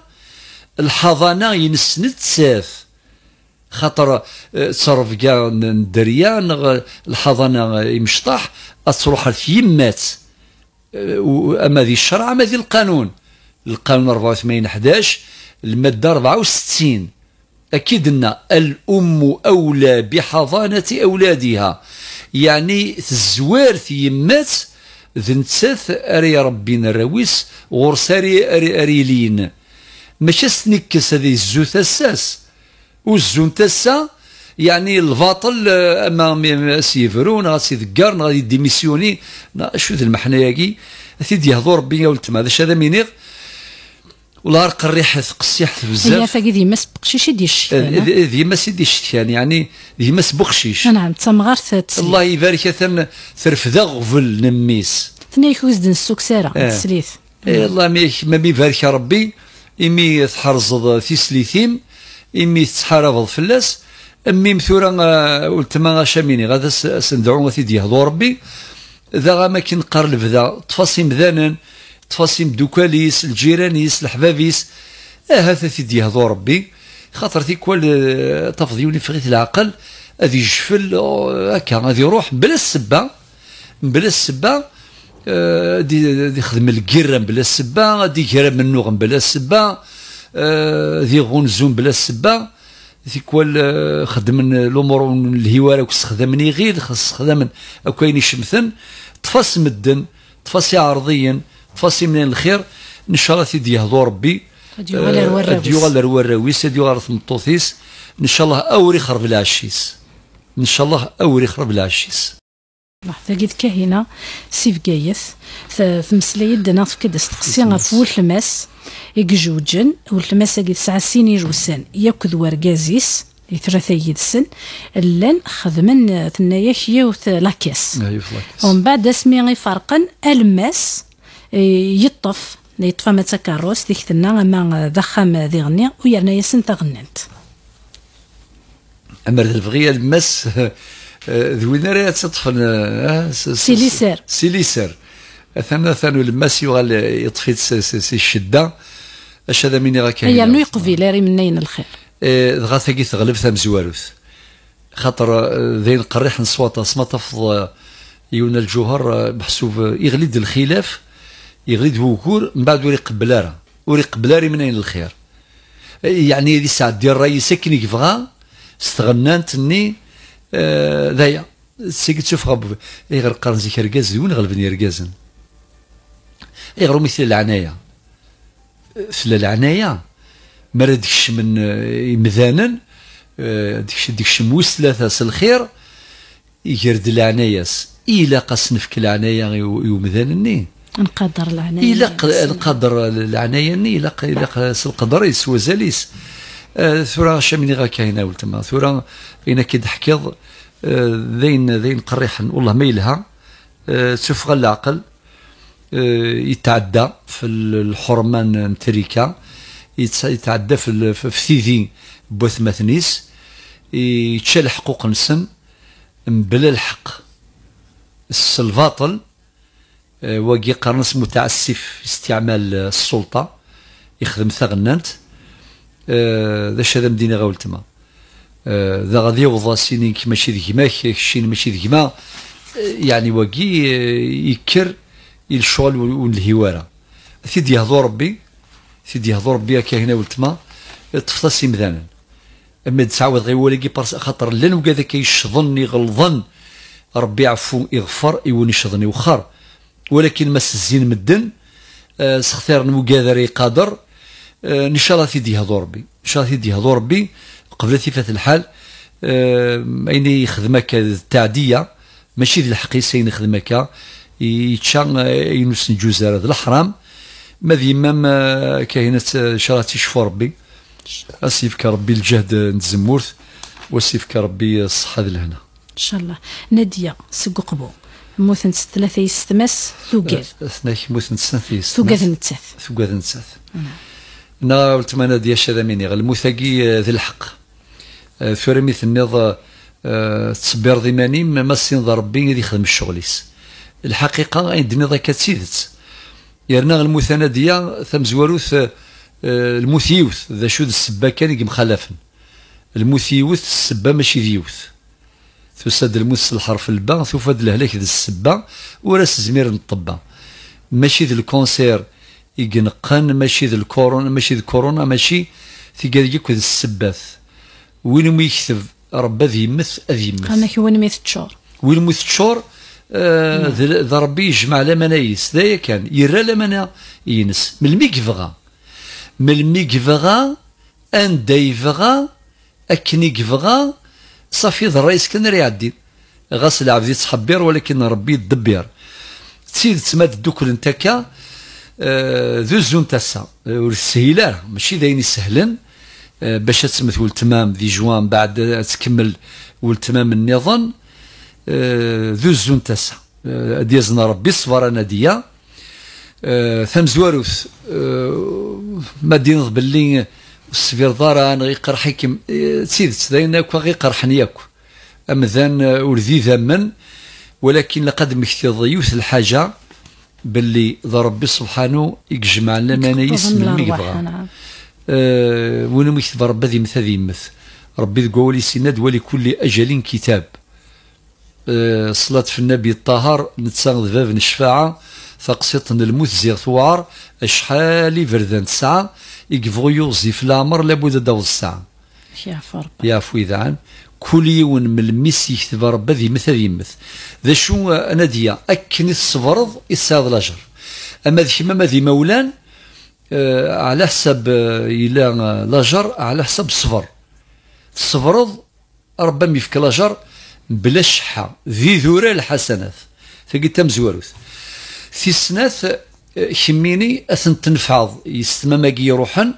الحضانة ينسند ساف خاطر آه، تصرف كاع الدريه الحضانه يمشطح تروح يمات آه، اما ذي الشرع اما ذي القانون القانون 84 11 الماده 64 اكيد لنا الام اولى بحضانه اولادها يعني الزوار يمات ذنتث اري ربي الرويس غرساري اري اريلين ماشي سنكس هذه الزوث الساس وزون تاسا يعني الباطل آه، اما سيفرون آه، سي ذكرن غادي ديميسيوني شو ذي المحنه كي سيدي يهضر ربي يا ولتما هذا شذا مينيغ ولا رق الريح قصيح بزاف هي فاكي ديما سبقشيش ديال الشتيان ديما آه، سيدي الشتيان يعني ديما سبقشيش نعم تمغار الله يبارك ثم ترفدا غفل نميس ثنيك وزدن السوق سارة السليث إيه، الله ما يا ربي إمي تحرز في سليثيم إمي تتحاربض فلاس أمي مثورا آه، ولتما شاميني غادا سندعو غادي يهضو ربي ذا غا ما كنقرلب ذا تفاصيم ذانا تفاصيم دوكاليس الجيرانيس الحبابيس اها تيدي يهضو ربي خاطر تيكوال آه، تفضيوني في غيث العقل غادي جفل هكا غادي يروح بلا السبه بلا السبه آه، دي, دي خدم الكيران بلا السبه غادي يكرم النوغم بلا السبه آه، ذي غنزون بلا سبه ذيكوال آه، خدمن الامور الهواره استخدامني غير خاص استخدامن اكاين يشمثن طفاس مدن طفاس عرضيا طفاس من الخير ان شاء الله نشراتي ديهضو ربي ديوغال الوراويس ديوغال ثمطوثيس ان شاء الله اوري خرب العشيس ان شاء الله اوري خرب العشيس ثاقي كاهنه سيف كايث فمسلاي دنا فكد استقسي غفول ولتماس يكجوجن ولتماس هاكي تسعة سيني جوسان ياكد ورقازيس ثلاثة يدسن لان خدمن ثنايا يوث لاكاس أيوة، ومن بعد اسمي غيفرقن الماس يطف يطفى ما تكاروس ديك ثنا ما ضخم ذي ويرنا ياسن تغننت أمر الفغية الماس آه، ذ وين راه تطفن آه، سي ليسير اثنا ثانو لما يغال يطفي سي الشده اش هذا مني غا كاين هي نو يقفي لا ري منين الخير آه، غا ثقي تغلب ثم زواروث خاطر ذين قريح نصواتا سما تفض يونا الجوهر محسوب يغلد الخلاف يغلد وكور من بعد وريق بلارا وريق ري منين الخير يعني هذه الساعه ديال الرئيس كي نكفغا استغنانتني ذايا آه، سيكت شوف غب غير قرن زيك رجاز وين غلبني اي غير مثل العناية في العناية مردكش من مذانا آه، ديكش ديكش موس ثلاثة الخير يجرد الى إلا قاس نفك العناية يومذانني نقدر العناية الى نقدر العناية ني قدر قاس القدر يسوى زاليس ثورا آه، ثورة غا كاينة ولتما ثورا ثورة كي ضحكيض آه، ذين ذين قريحا والله ما يلها تسفغ آه، العقل يتعدى في الحرمان نتريكا يتعدى في في ثيذي مثنيس يتشال حقوق نسن بلا الحق السلفاطل وقي قرنس متعسف استعمال السلطة يخدم ثغنانت آه، ذا الشذا مدينه غاول تما آه، ذا غادي يوضا سيني ماشي ذ كيما الشين ماشي ذ آه، يعني واكي يكر الشغل والهواره سيدي يهضو ربي سيدي يهضو ربي هكا هنا ولتما سي مذانا اما تسعود غير كي بارس خاطر لن وكذا كيشظن يغلظن ربي عفو يغفر يون يشظن يوخر ولكن ما الزين مدن سختير نمقادر قادر آه، نشرت يديها ضربي ربي نشرت يديها ضو ربي قبل فات الحال آه، اين يخدمك التعديه ماشي ذي الحقي سين يخدمك يتشا آه، ينوس نجوزار هذا الحرام ما ذي مام كاينة شرات يشفو ربي اسيفك ربي الجهد نتزمورت واسيفك ربي الصحه ذي الهنا ان شاء الله ناديه سوق قبو موثن ثلاثة يستمس ثقاذ ثناك موثن ثلاثة يستمس ثقاذ نتاث ثقاذ نتاث نعم. نا ولتمانا ديال ميني غير الموثاقي آه، ذي الحق آه، ثوري مثل النظ آه، تصبر ذي ما سين ضربي اللي يخدم الشغليس الحقيقه عند نظا كتسيدت يرنا ثم زواروث المثيوث ذا شو السبه كان خلافن المثيوث السبه ماشي ديوث تسد المس الحرف البا ثوفد الهلاك ذا السبه وراس زمير نطبا ماشي ذي الكونسير يقنقن ماشي ذا الكورونا ماشي ذا كورونا ماشي تيقاد يك ذا السبات وين ما يكتب ربي ذي يمث اذ يمث انا كي وين ما يتشور وين ما يتشور آه، نعم. ذا ربي يجمع لمنايس ذايا كان يرى لمنا ينس من كيفغا من كيفغا ان يفغا اكني كفغا صافي ذا الرئيس كان يعدي غاس العبد يتحبير ولكن ربي يدبر تسيد الدكر تدوكل نتاكا الزون تاسا ور السهيلة ماشي داين يسهلن باش تسمث والتمام ذي جوان بعد تكمل والتمام النظام ذزون تاسا ديزنا ربي صبر انا ديا ثم زواروث مدينة باللي السفير دارا انا غيقرحيكم تسيدت داين اكو قرحني ياك امذان ور ذي ذمن ولكن لقد مكتضيوث الحاجه باللي ضرب سبحانه يجمع لنا نيس من اللي يبغى أه وانا مكتب ربي ذي مثا ذي مث ربي ذي سند ولي كل اجل كتاب أه صلاة في النبي الطاهر نتساند ذباب الشفاعة فقسيط الموت زير ثوار اشحال فردان تسعة يكفغيو زي في العمر لابد داو الساعة يا عفو ربي عفو اذا كل يوم من الميس يكتب ربا ذي مثل يمث ذا شو انا ديا اكن الصبرض يساعد لاجر اما ذي ما ذي مولان آه، على حسب آه، الى لاجر على حسب الصبر الصبرض ربا ميفك لاجر بلا شحه ذي ذورا الحسنات ثقيت مزواروث في سنات كميني آه، اثن تنفعض كي يروحن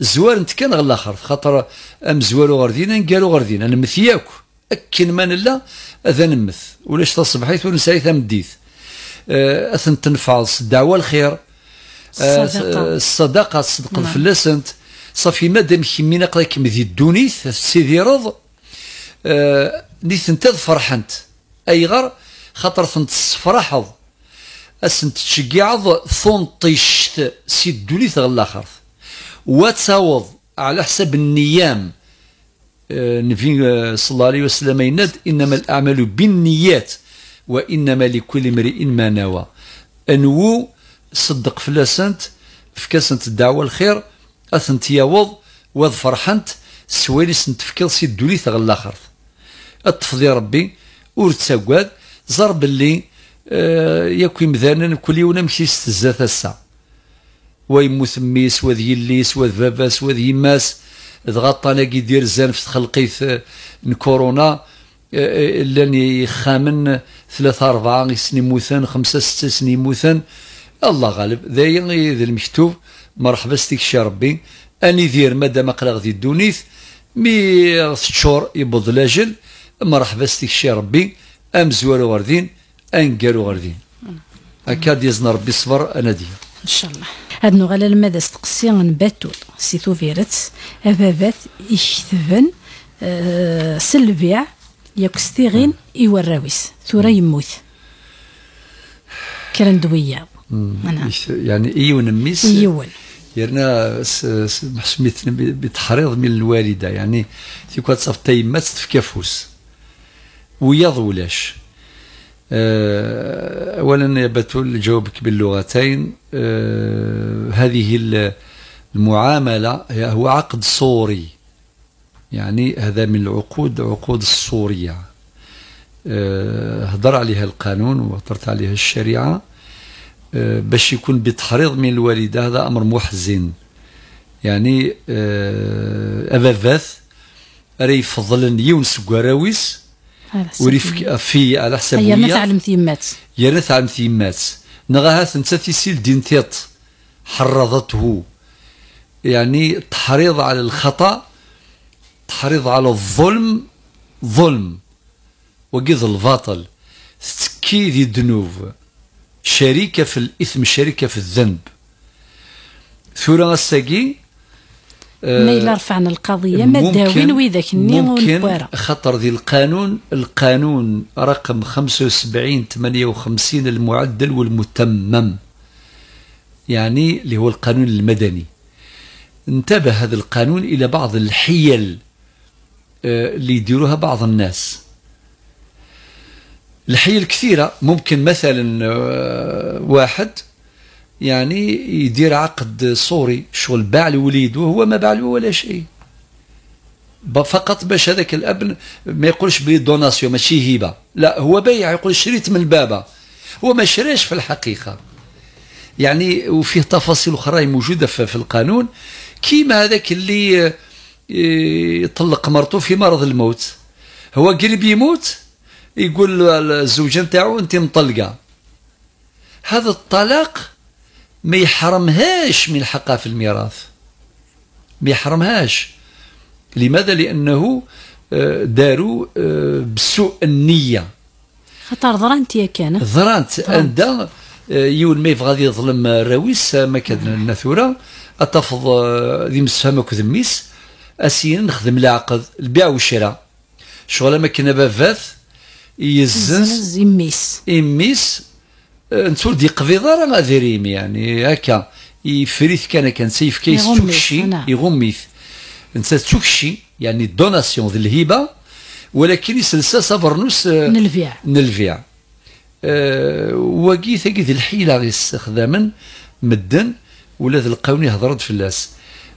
زوارنت كان غير الاخر خاطر ام زوارو غير دينا نقالو غير دينا نمث ياك اكن ما نلا اذا نمث ولاش تصبحيت ونسعي تمديت آه، اثن تنفعض الدعوه الخير الصدقه آه، آه، صدق نعم. فلاسنت صافي مادام كيمينا قرايك مذي الدونيث سيدي رض آه نيت فرحنت اي غر خاطر ثنت تفرحض اسنت ثون طيشت سيد دونيث غلاخرت وتساوض على حسب النيام آه، النبي صلى الله عليه وسلم يناد إنما الأعمال بالنيات وإنما لكل امرئ ما نوى أنو صدق فلاسنت كاسنت الدعوة الخير أثنت يوض وذ فرحنت سنت نتفكر سي الدوليت غل آخرت أتفضي ربي ور تساقاد زار باللي آه يكوي مذانا كل يوم نمشي ستزات الساعه ويمو سميس سواد يليس سواد باباس سواد يماس ضغطانا كي زانف زان في تخلقيث كورونا لاني خامن ثلاثة أربعة سنين موثان خمسة ستة سنين موثان الله غالب ذايا ذا المكتوب مرحبا ستيك ربي اني دير مادام قرا غدي الدونيث مي شهور يبض لاجل مرحبا ستيك ربي ام امزوالو غردين قالو غردين هكا ديزنا ربي الصبر انا دي ان شاء الله هاد نغلال ماذا استقسي نباتول سيتو توفيرت أبابات يكتبن أه سلبيع يكستيغين إوراويس ثورا يموت كران دوية يعني إيون ميس إيون يرنا سميت بتحريض من الوالدة يعني تيكوا تصف ما تفكافوس وياض ولاش آه، أولا يبت جوابك باللغتين آه، هذه المعاملة هي هو عقد صوري يعني هذا من العقود عقود الصورية آه، هضر عليها القانون وهضرت عليها الشريعة باش يكون بتحريض من الوالدة هذا أمر محزن يعني أبا فاث راه يفضل يونس كراويس وريفك في على حسب هي ما تعلم ثيمات يا ما المثيمات ثيمات نغاها ثنتا تيسيل دين تيط حرضته يعني تحريض على الخطأ تحريض على الظلم ظلم وقيد الباطل تكي ذي الذنوب شريكة في الإثم شريكة في الذنب ثورة الساقي ما الا آه، رفعنا القضيه ما داوين وذاك الني ممكن خطر ذي القانون القانون رقم 75 58 المعدل والمتمم يعني اللي هو القانون المدني انتبه هذا القانون الى بعض الحيل آه، اللي يديروها بعض الناس الحيل كثيره ممكن مثلا آه، واحد يعني يدير عقد صوري شغل باع الوليد وهو ما باع له ولا شيء فقط باش هذاك الاب ما يقولش بلي دوناسيون ماشي هبه لا هو بيع يقول شريت من بابا هو ما شراش في الحقيقه يعني وفيه تفاصيل اخرى موجوده في القانون كيما هذاك اللي يطلق إيه، مرته في مرض الموت هو قريب يموت يقول الزوجه نتاعو انت مطلقه هذا الطلاق ما يحرمهاش من حقها في الميراث ما يحرمهاش لماذا لانه آه، داروا آه، بسوء النيه خطر ظرانت يا كان ظرانت عند آه، يول ما يبغى يظلم الراويس ما كان الناثوره نعم. اتفض ذي مسفهم كذميس اسين نخدم العقد البيع والشراء شغل ما كنا بافاث يزنز يميس يميس نتور دي قبيضه راه ما ديريم يعني هكا يفريث كان كان سيف كيس توكشي يغميث انت توكشي يعني دوناسيون ذي الهبه ولكن يسلسا سافرنوس آه، نلفيع نلفيع أه وكي ثقي ذي الحيله غي استخداما مدن ولا ذي القاوني هضرت فلاس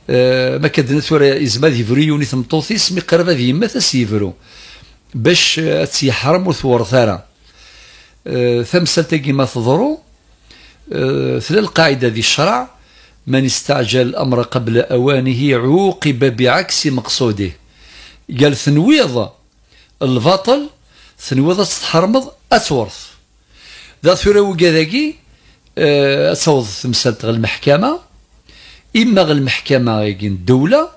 أه ما كدنا ثورا ازما يفريوني ثمطوثيس مي قرب ذي يما تسيفرو باش آه، تيحرم وثور ثاره ثمسلتي كيما تضرو ثلا آه، القاعدة ذي الشرع من استعجل الأمر قبل أوانه عوقب بعكس مقصوده قال ثنويض الباطل ثنويض تحرمض أتورث ذا ثورة وكذاكي أتصوض آه، ثمسلت غير المحكمة إما غير المحكمة غيكين الدولة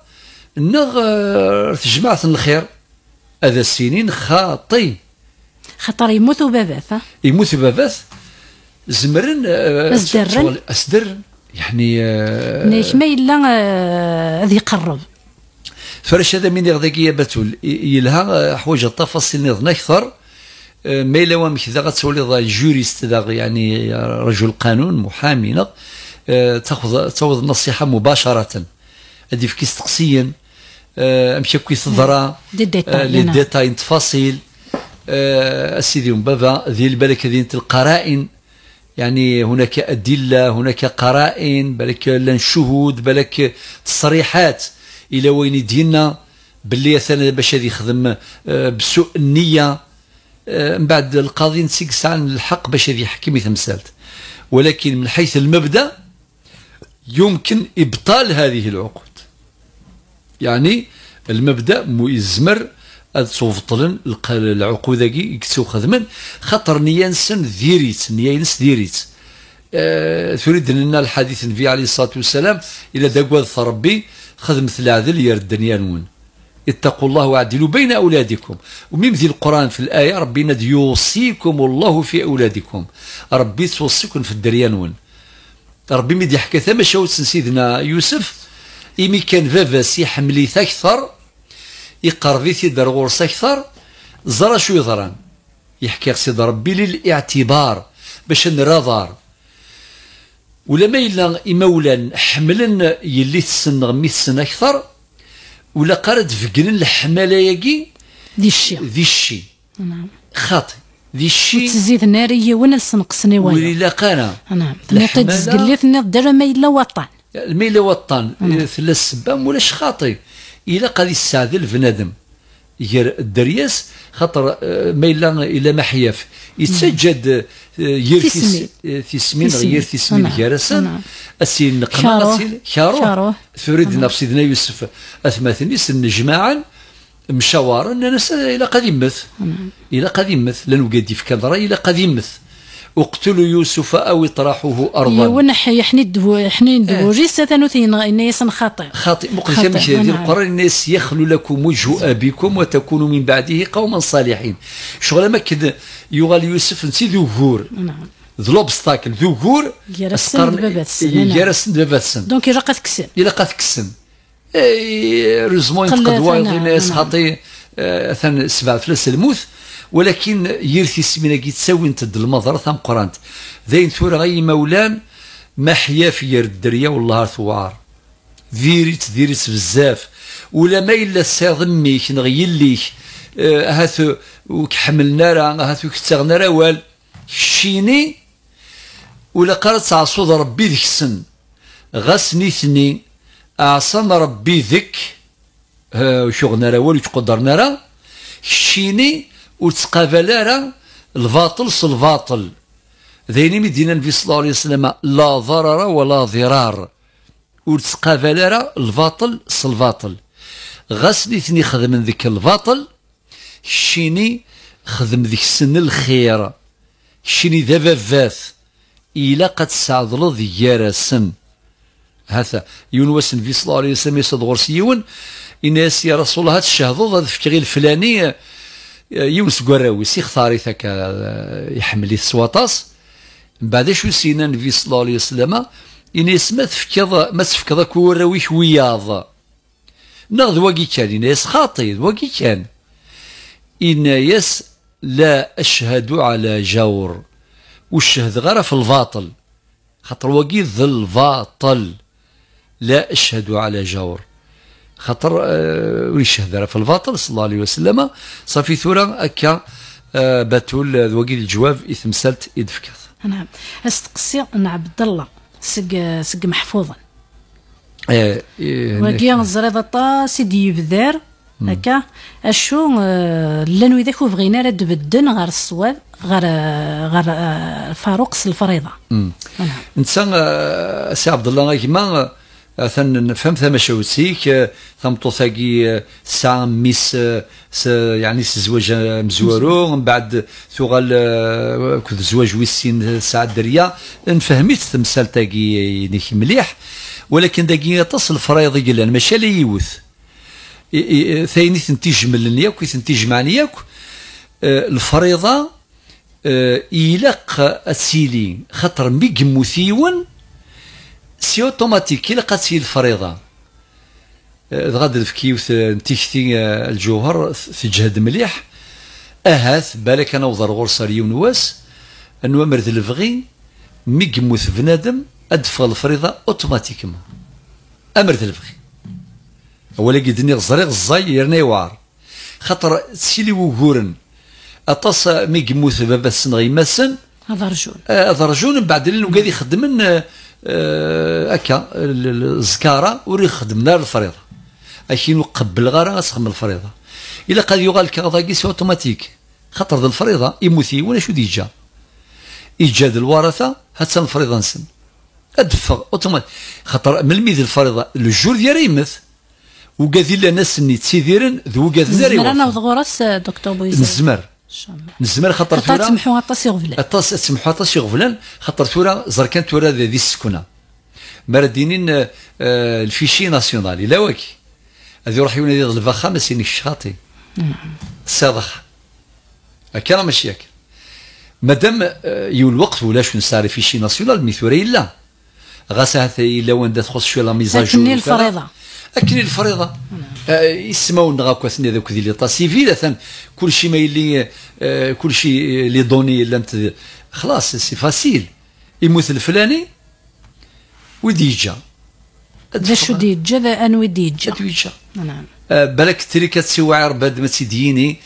نغ آه، تجمعت الخير هذا السنين خاطي خاطر يموتوا باباث يموتوا باباث زمرن اسدرن آه، اسدرن يعني آه، نيش ما الا هذه آه، يقرب فرش هذا من يا باتول يلها حوايج التفاصيل نظن اكثر ما الا وامك اذا غتولي جوريست يعني رجل قانون محامي تاخذ تاخذ النصيحه مباشره هذه في كيس كيستقسيا امشي كيس الضرا لي ديتاي التفاصيل آه، السيدي بابا ذي بالك هذه القرائن يعني هناك أدلة هناك قرائن بالك شهود بالك تصريحات إلى وين ديالنا باللي مثلا باش هذه يخدم آه، بسوء النية آه، من بعد القاضي نسيك ساعة الحق باش هذه يحكم يتمثلت ولكن من حيث المبدأ يمكن إبطال هذه العقود يعني المبدأ يزمر أد توفطلن كي يكتو خدمن خاطر نيانسن ديريت نيانس ديريت ديريت أه تريد لنا الحديث النبي عليه الصلاة والسلام إلى دقواد ربي خدمت العدل يا الدنيا نون اتقوا الله واعدلوا بين أولادكم ومن ذي القرآن في الآية ربنا يوصيكم الله في أولادكم ربي توصيكم في الدنيا نون ربي مدي حكى ثم شاو سيدنا يوسف إمي كان بابا سي أكثر في دار غورس اكثر زرا شو يضران يحكي سيد ربي للاعتبار باش نراضار ولا ما إلا إمولا حملا يلي تسن غمي تسن أكثر ولا قرد فقن الحمالة ياكي ذي الشي ذي الشي نعم خاطي ذي الشي تزيد ناري وين سنقصني وين ولي لاقانا نعم تنطي تزقلي ثني دار ما إلا وطن ما إلا وطن نعم. ثلاث سبام ولاش خاطي الى قد يستعدل بنادم غير الدرياس خاطر آه، ما الا الا ما حياف يتسجد غير آه، في سمين غير آه، تيسمين كارسان اسين قمر اسين فريد نفس نعم. سيدنا يوسف اثماثني سن جماعا مشاورا الى نعم. الى مث الى قديمث لن لانه في يفكر الى مث اقتلوا يوسف او اطرحوه ارضا ونح يحني الدو جسة ثين الناس خاطئ خاطئ مش هذه نعم. القران الناس يخلو لكم وجه ابيكم وتكونوا من بعده قوما صالحين شغل ما كد يغال يوسف نسي ذهور نعم ذو لوبستاكل ذهور يرسن السن. يرسن السن. دونك الا قاتكسن الا اي روزمون يتقدوا وايض نعم، الناس نعم. خاطي آه، ثان سبع فلس الموت ولكن يرثي سمينا كي تساوي نتد المضر ثم قرانت ذاين ثور غي مولان ما حيا في الدريه والله ثوار ذيرت ذيرت بزاف ولا ما الا ساض ميك نغيليك آه هاثو وكحملنا راه هاثو كتغنا راه وال شيني ولا قرات عصود ربي ذيك السن غاسني ثني اعصان ربي ذك آه شغلنا راه والو تقدرنا راه شيني وتقابل راه الباطل ص الباطل ذين مدينة النبي صلى الله عليه وسلم لا ضرر ولا ضرار وتقابل راه الباطل ص الباطل غسلي ثني خدم ذيك الباطل شيني خدم ذيك السن الخير شيني ذا فات إلا قد ديار السن هذا يونس النبي صلى الله عليه وسلم يصد غرس يون يا رسول الله هاد الشهضوض هاد الفكري الفلاني يونس سي خثاري هكا يحمل السواطاس من بعد شو سينا النبي صلى الله عليه وسلم إنيس ما تفكض ما تفكض كوراوي شوياض ناخذ واقي كان إنيس خاطي واقي كان إنيس لا أشهد على جور والشهد غير في الباطل خاطر واقي ذا الباطل لا أشهد على جور خاطر آه، وليش هدر في الباطل صلى الله عليه وسلم صافي ثورة اكا آه، باتول ذوقي الجواب إثم سالت إدفكات نعم استقصي ان عبد الله سق سق محفوظا آه، واقي إيه، الزريض طا سيدي يبذر هكا اشو لانو اذا وذاك بغينا راه تبدل غير الصواب غير غير فاروق الفريضه امم نعم انسان سي عبد الله كيما أثن فهم ثم شوسيك ثم طوثاقي سام ميس يعني سزواج مزورو من بعد ثغال كذ زواج ويسين سعد دريا فهمت تمثال تاقي نيك مليح ولكن داقي تصل فرايض يقلان ماشي لا يوث ثاني تنتج من ياك تنتج معني ياك الفريضة إيلاق السيلين خطر ميك موثيون سي اوتوماتيك كي لقات الفريضه آه، غادر في كيوث تيكتي آه، الجوهر تجهد مليح اهات بالك انا وضر غرصة ليون واس انو مرد الفغي ميكموث بنادم ادفع الفريضه اوتوماتيكمون امرد الفغي ولا قدني الزريق الزاي يرني يوعر خاطر سيلي وكورن اطاس مي قموث بابا السنغي ماسن هذا رجول هذا آه، رجول من بعد اللي وقاد يخدمن هكا آه، الزكاره وري خدمنا الفريضه اش نقبل غير غنسخدم الفريضه الا قد يغال سي اوتوماتيك خاطر ذا الفريضه يموتي ولا شو ديجا ايجاد الورثه هاد الفريضه نسن ادفغ اوتوماتيك خاطر من ميد الفريضه الجور ديالي يمث وكاذي لنا سني تسيديرن ذو كاذ ناري نزمر انا دكتور بويزا نزمر نزمر خاطر ثورة تسمحوا طاس غفلان طاس تسمحوا طاس غفلان خاطر زر زركان تورا ذي السكنة مردينين آه، الفيشي ناسيونالي لا واكي هذه روح يولي ذي الفخا ما سينيش الشاطي صادخ نعم. هكا راه ماشي هكا مادام آه، يول الوقت ولا شنو نساري فيشي ناسيونال مي ثورة إلا غاسا إلا وين خص شويه لا ميزاجور تني الفريضة اكني الفريضه نعم. آه، يسمون غاكو اثني هذوك ديال ليطا سيفيل اثن كل شيء ما يلي آه، كل شيء لي دوني لانت خلاص سي فاسيل يموت الفلاني ويدي يجا باش ودي يجا ان ودي يجا يجا نعم آه، بالك تري واعر بعد ما تديني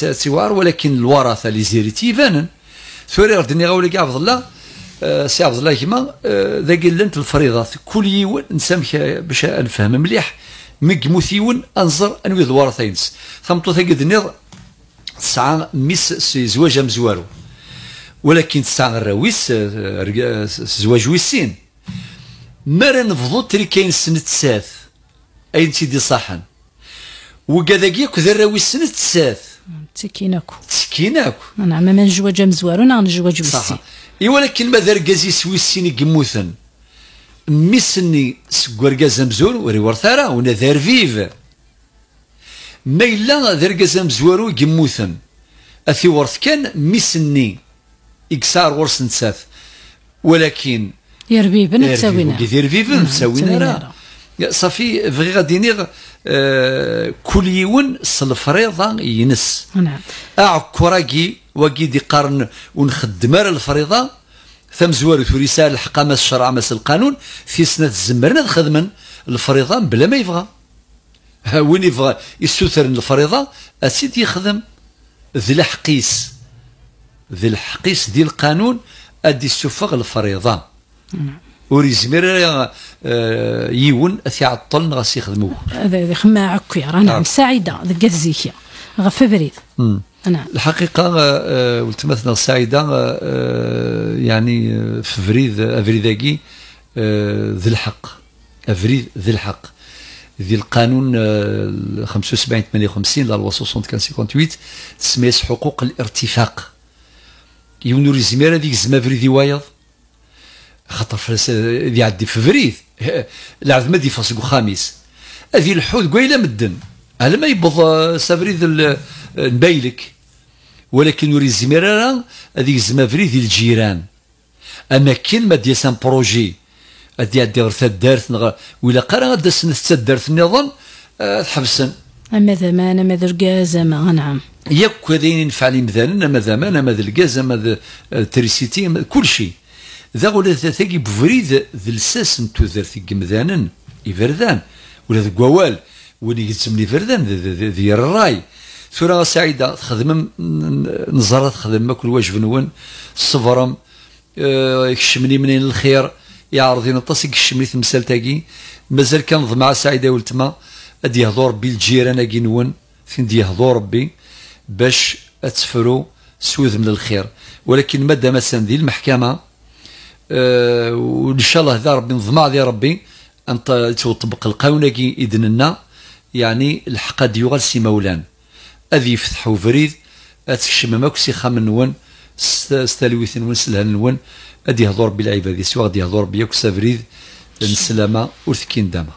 تسوعر ولكن الورثه لي زيريتي سوري ثوري غدني غاولي كاع عبد الله آه، سي عبد الله كيما آه، ذاك لنت الفريضات كل يون نسامح باش نفهم مليح مجموث يون انزر انوي دوار ثينس ثمتو ثقد نير تسعة ميس سي زواج مزوارو ولكن تسعة الراويس آه، زواج ويسين مرة نفضو تريكاين سنة سات اين تيدي صحن وكذا كيك ذا الراويس سنة تسات تسكيناكو تسكيناكو نعم ما نجواج مزوارو نعم نجواج ويسين إيوا ولكن ماذا رقاز سويسيني كموثن يقموثن ميسني سكو رقاز مزور وري ورثارا ونا ذار فيف ما إلا ذا مزورو كموثن أثي ورث كان ميسني إكسار ورث نساث ولكن يربيبن تساوينا يربيبن تساوينا صافي فغي غادي نيغ آه كل يون صلفريضه ينس نعم اعكوراكي واكي دي قرن ونخدم على الفريضه ثم زوار في رساله الحق مس الشرع مس القانون في سنه الزمرنا خدمن الفريضه بلا ما يبغى وين يبغى يستثر الفريضه اسيد يخدم ذي الحقيس ذي الحقيس ديال القانون ادي السفغ الفريضه نعم. وريزمير آه، يون عطل غاس يخدموه هذا خما عكي رانا نعم، آه. سعيدة ذكا الزيكيه غا نعم الحقيقة آه، آه، ولتمثنا السعيدة آه، يعني في فريد أفريداكي ذي الحق أفريد ذي الحق ذي القانون 75 58 لا لوا 58 تسميس حقوق الارتفاق يونو ريزمير هذيك زعما فريدي وايض خاطر اللي عندي في فريد العظمه دي فاسكو خامس هذه الحوت كويله مدن على ما يبض سافريد نبايلك ولكن وري الزمير راه هذيك زعما فريد الجيران اما كان ما ديال سان بروجي ادي ادي ورثا دارت نغ ولا قرا غدا سنة النظام آه، تحبسن اما زمان اما ذا الكاز اما نعم ياك هذين ينفع لي مثلا اما زمان اما ذا الكاز اما تريسيتي كل شيء ذا ولا ثاثاكي بفريد ذا لساس نتوذر مذانا يفردان ولا ذا قوال ولي يتسمني فردان ذي الراي ثورة سعيدة تخدم نزرة تخدم كل واجب نون صفرم يكشمني منين الخير يعرضين الطاس يكشمني تمثال تاكي مازال كان ضمعة سعيدة ولتما ادي يهضو ربي الجيران اكي نون فين يهضو ربي باش اتفرو سوذ من الخير ولكن مادا مثلا دي المحكمة وان شاء الله ذا ربي نضمع ذي ربي ان تطبق القانون اذن اذننا يعني الحق يغال سي مولان اذي يفتح وفريد أتكشمم أكو سيخام نون ستالويث نون سلهان نون أدي يهضر بالعباد سوا غادي يهضر بيا أكو سافريد نسلامة ورثكين داما